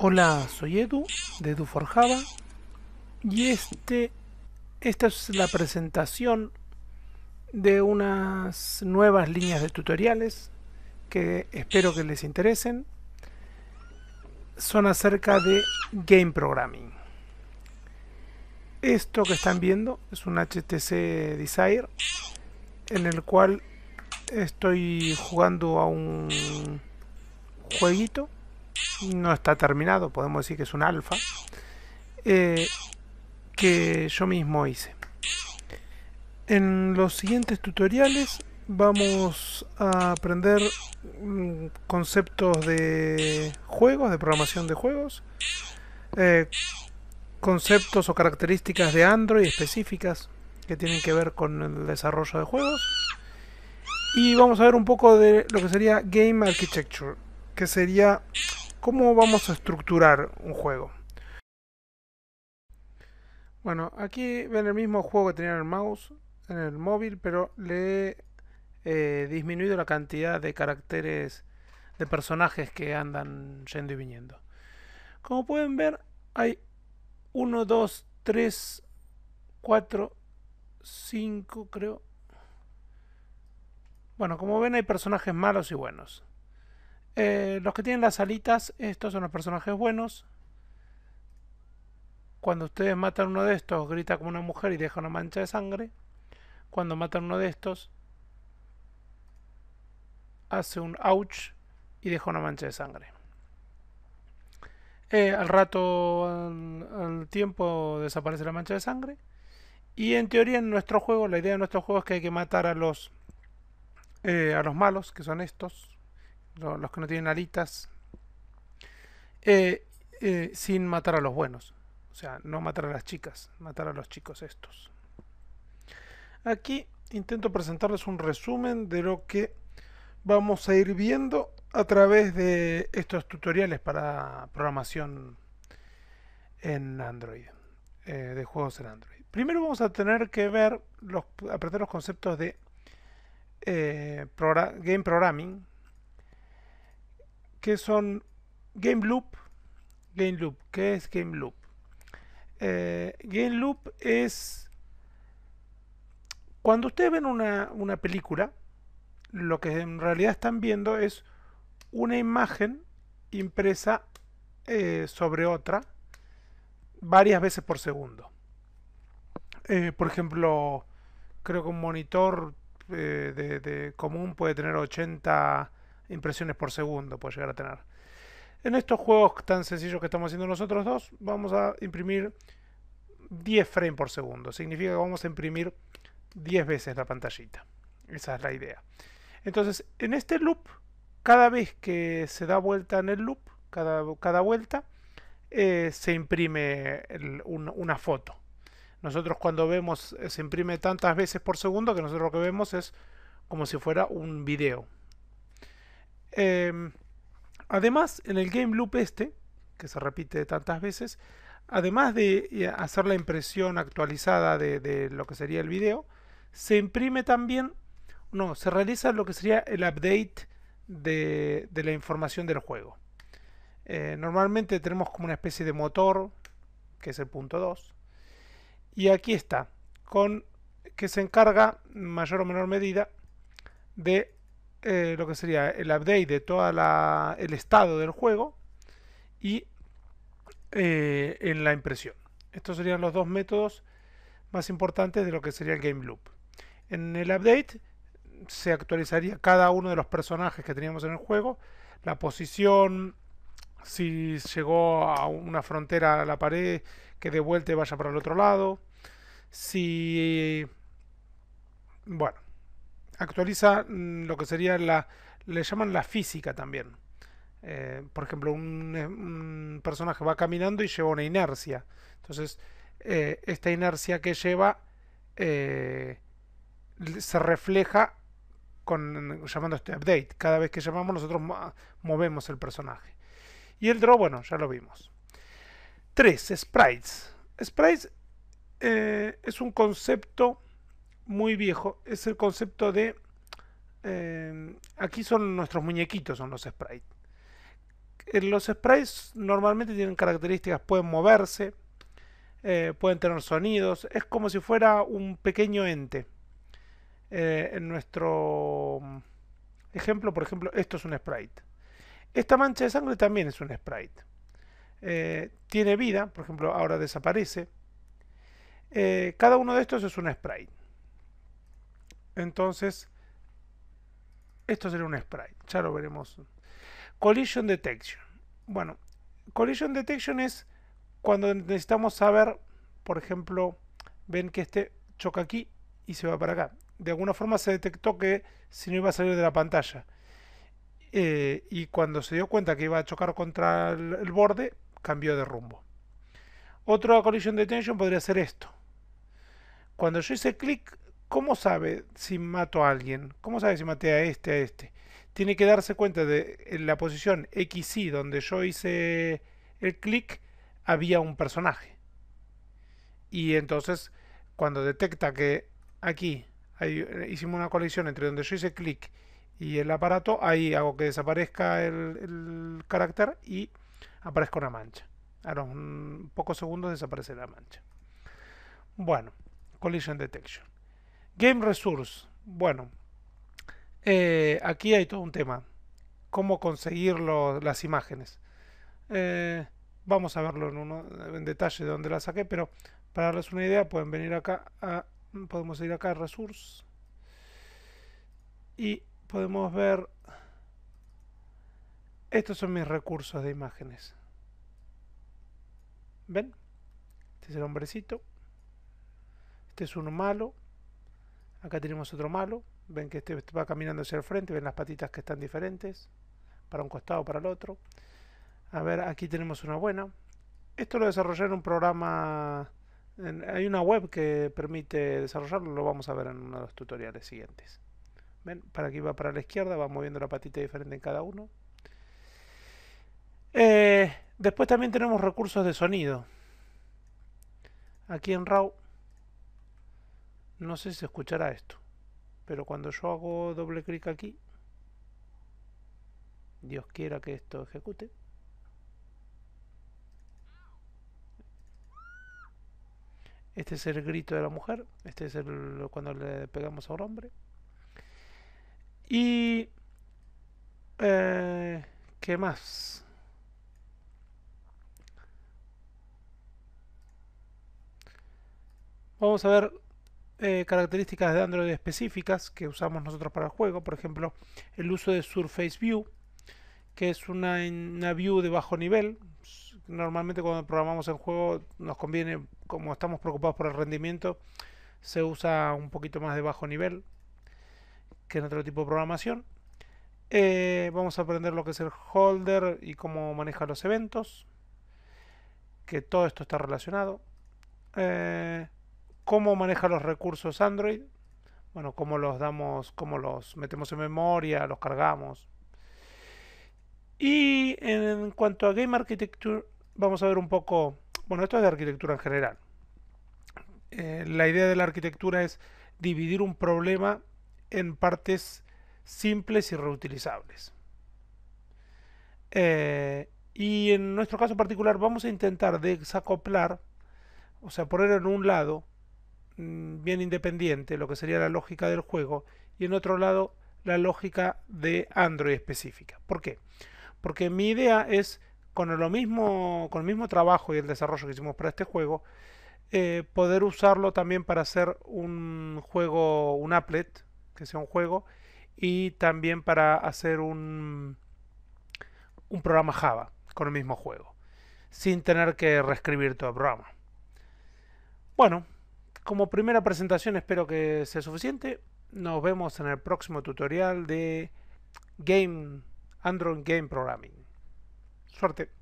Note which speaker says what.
Speaker 1: Hola, soy Edu de Edu Java y este, esta es la presentación de unas nuevas líneas de tutoriales que espero que les interesen. Son acerca de Game Programming. Esto que están viendo es un HTC Desire en el cual estoy jugando a un jueguito no está terminado, podemos decir que es un alfa, eh, que yo mismo hice. En los siguientes tutoriales vamos a aprender mm, conceptos de juegos, de programación de juegos, eh, conceptos o características de Android específicas que tienen que ver con el desarrollo de juegos y vamos a ver un poco de lo que sería Game Architecture, que sería ¿Cómo vamos a estructurar un juego? Bueno, aquí ven el mismo juego que tenía en el mouse, en el móvil, pero le he eh, disminuido la cantidad de caracteres de personajes que andan yendo y viniendo. Como pueden ver, hay 1, 2, 3, 4, 5, creo. Bueno, como ven hay personajes malos y buenos. Eh, los que tienen las alitas, estos son los personajes buenos. Cuando ustedes matan uno de estos, grita como una mujer y deja una mancha de sangre. Cuando matan uno de estos, hace un ouch y deja una mancha de sangre. Eh, al rato, al, tiempo, desaparece la mancha de sangre. Y en teoría, en nuestro juego, la idea de nuestro juego es que hay que matar a los, eh, a los malos, que son estos los, que no tienen alitas, eh, eh, sin matar a los buenos. O sea, no matar a las chicas, matar a los chicos estos. Aquí intento presentarles un resumen de lo que vamos a ir viendo a través de estos tutoriales para programación en Android, eh, de juegos en Android. Primero vamos a tener que ver, aprender los conceptos de game programming, que son Game Loop. Game Loop, ¿qué es Game Loop? Eh, game Loop es cuando ustedes ven una, película, lo que en realidad están viendo es una imagen impresa eh, sobre otra varias veces por segundo. Eh, por ejemplo, creo que un monitor de, de común puede tener 80 impresiones por segundo puede llegar a tener. En estos juegos tan sencillos que estamos haciendo nosotros dos, vamos a imprimir 10 frames por segundo. Significa que vamos a imprimir 10 veces la pantallita. Esa es la idea. Entonces, en este loop, cada vez que se da vuelta en el loop, cada, cada vuelta, eh, se imprime una foto. Nosotros cuando vemos, eh, se imprime tantas veces por segundo que nosotros lo que vemos es como si fuera un video, Em, además, en el game loop este, que se repite tantas veces, además de eh, hacer la impresión actualizada de, lo que sería el video, se imprime también, no, se realiza lo que sería el update de, la información del juego. Eh, normalmente tenemos como una especie de motor, que es el punto 2, y aquí está, con que se encarga, mayor o menor medida, de eh, lo que sería el update de todo el estado del juego y eh, en la impresión. Estos serían los dos métodos más importantes de lo que sería el game loop. En el update se actualizaría cada uno de los personajes que teníamos en el juego, la posición, si llegó a una frontera a la pared, que de vuelta vaya para el otro lado, si... Bueno, actualiza mm, lo que sería la, le llaman la física también. Eh, por ejemplo, eh, un, personaje va caminando y lleva una inercia. Entonces, eh, esta inercia que lleva se refleja con llamando este update. Cada vez que llamamos nosotros movemos el personaje. Y el draw, bueno, ya lo vimos. 3. Sprites. Sprites es un concepto muy viejo, es el concepto de... Em, aquí son nuestros muñequitos, son los sprites. Eh, los sprites normalmente tienen características, pueden moverse, eh, pueden tener sonidos, es como si fuera un pequeño ente. Eh, en nuestro mm, ejemplo, por ejemplo, esto es un sprite. Esta mancha de sangre también es un sprite. tiene vida, por ejemplo, ahora desaparece. cada uno de estos es un sprite. Entonces, esto sería un sprite. Ya lo veremos. Collision Detection. Bueno, Collision Detection es cuando necesitamos saber, por ejemplo, ven que este choca aquí y se va para acá. De alguna forma se detectó que si no iba a salir de la pantalla. Eh, y cuando se dio cuenta que iba a chocar contra el, borde, cambió de rumbo. Otro collision Detection podría ser esto. Cuando yo hice clic ¿Cómo sabe si mato a alguien? ¿Cómo sabe si maté a este, a este? Tiene que darse cuenta de la posición XY donde yo hice el clic, había un personaje. Y entonces, cuando detecta que aquí eh, hicimos una colisión entre donde yo hice clic y el aparato, ahí hago que desaparezca el, el carácter y aparezca una mancha. A los mm, pocos segundos desaparece la mancha. Bueno, Collision Detection. Game Resource. Bueno, eh, aquí hay todo un tema. Cómo conseguir las imágenes. Eh, vamos a verlo en, detalle de dónde las saqué, pero para darles una idea pueden venir acá, a, podemos ir acá a Resource y podemos ver estos son mis recursos de imágenes ven este es el hombrecito este es uno malo Acá tenemos otro malo. Ven que este va caminando hacia el frente. Ven las patitas que están diferentes. Para un costado, para el otro. A ver, aquí tenemos una buena. Esto lo desarrollé en un programa... hay una web que permite desarrollarlo. Lo vamos a ver en uno de los tutoriales siguientes. Ven, para aquí va para la izquierda. Va moviendo la patita diferente en cada uno. Eh, después también tenemos recursos de sonido. Aquí en RAW no sé si escuchará esto, pero cuando yo hago doble clic aquí, Dios quiera que esto ejecute. Este es el grito de la mujer, este es el cuando le pegamos a un hombre. Y... Eh, ¿Qué más? Vamos a ver eh, características de Android específicas que usamos nosotros para el juego, por ejemplo, el uso de Surface View, que es una, view de bajo nivel. Normalmente cuando programamos el juego nos conviene, como estamos preocupados por el rendimiento, se usa un poquito más de bajo nivel que en otro tipo de programación. Eh, vamos a aprender lo que es el holder y cómo maneja los eventos, que todo esto está relacionado. Eh, cómo maneja los recursos Android, bueno, cómo los damos, cómo los metemos en memoria, los cargamos. Y en cuanto a Game Architecture, vamos a ver un poco, bueno, esto es de arquitectura en general. Eh, la idea de la arquitectura es dividir un problema en partes simples y reutilizables. Eh, y en nuestro caso particular vamos a intentar desacoplar, o sea, poner en un lado Mm, bien independiente, lo que sería la lógica del juego, y en otro lado la lógica de Android específica. ¿Por qué? Porque mi idea es, con, lo mismo, con el mismo trabajo y el desarrollo que hicimos para este juego, eh, poder usarlo también para hacer un juego, un applet, que sea un juego, y también para hacer un, un programa Java con el mismo juego, sin tener que reescribir todo el programa. Bueno, como primera presentación espero que sea suficiente. Nos vemos en el próximo tutorial de Game Android Game Programming. Suerte.